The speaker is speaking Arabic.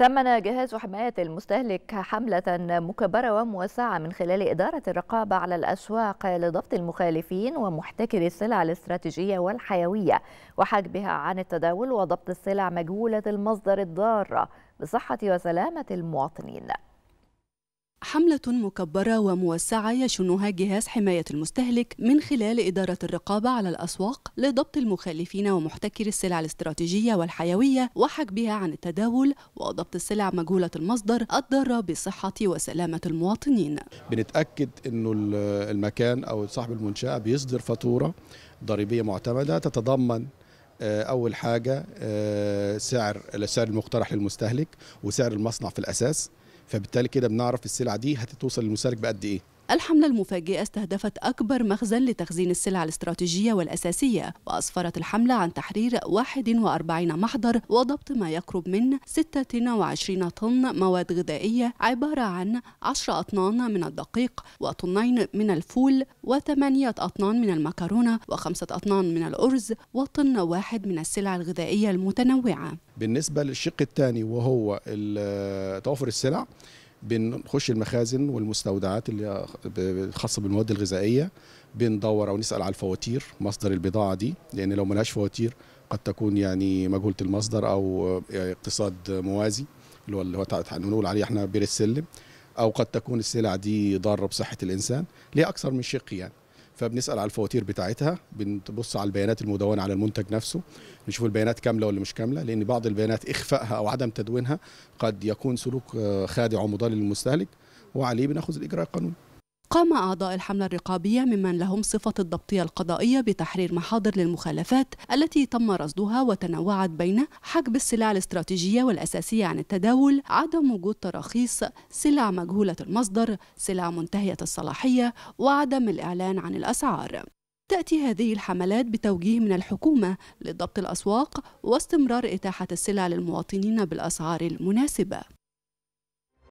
ثمن جهاز حماية المستهلك حملة مكبرة وموسعة من خلال إدارة الرقابة على الأسواق لضبط المخالفين ومحتكري السلع الاستراتيجية والحيوية وحجبها عن التداول وضبط السلع مجهولة المصدر الضارة بصحة وسلامة المواطنين حملة مكبرة وموسعة يشنها جهاز حماية المستهلك من خلال إدارة الرقابة على الأسواق لضبط المخالفين ومحتكري السلع الاستراتيجية والحيوية وحجبها عن التداول وضبط السلع مجهولة المصدر الضارة بصحة وسلامة المواطنين. بنتأكد إنه المكان أو صاحب المنشأة بيصدر فاتورة ضريبية معتمدة تتضمن آه، اول حاجه آه، سعر السعر المقترح للمستهلك وسعر المصنع في الاساس فبالتالي كده بنعرف السلعه دي هتتوصل للمستهلك بقد ايه الحملة المفاجئة استهدفت أكبر مخزن لتخزين السلع الاستراتيجية والأساسية وأسفرت الحملة عن تحرير 41 محضر وضبط ما يقرب من 26 طن مواد غذائية عبارة عن 10 أطنان من الدقيق وطنين من الفول وثمانية أطنان من المكرونة وخمسة أطنان من الأرز وطن واحد من السلع الغذائية المتنوعة بالنسبة للشق الثاني وهو توفر السلع بنخش المخازن والمستودعات اللي خاصه بالمواد الغذائيه بندور او نسال على الفواتير مصدر البضاعه دي لان لو ملهاش فواتير قد تكون يعني مجهوله المصدر او اقتصاد موازي اللي هو اللي هو يعني عليه احنا بير السلم او قد تكون السلع دي ضاره بصحه الانسان ليه اكثر من شق يعني فبنسال على الفواتير بتاعتها بنبص على البيانات المدونه على المنتج نفسه نشوف البيانات كامله ولا مش كامله لان بعض البيانات اخفائها او عدم تدوينها قد يكون سلوك آه، خادع ومضلل للمستهلك وعليه بناخذ الاجراء القانوني قام أعضاء الحملة الرقابية ممن لهم صفة الضبطية القضائية بتحرير محاضر للمخالفات التي تم رصدها وتنوعت بين حجب السلع الاستراتيجية والأساسية عن التداول عدم وجود تراخيص سلع مجهولة المصدر سلع منتهية الصلاحية وعدم الإعلان عن الأسعار تأتي هذه الحملات بتوجيه من الحكومة لضبط الأسواق واستمرار إتاحة السلع للمواطنين بالأسعار المناسبة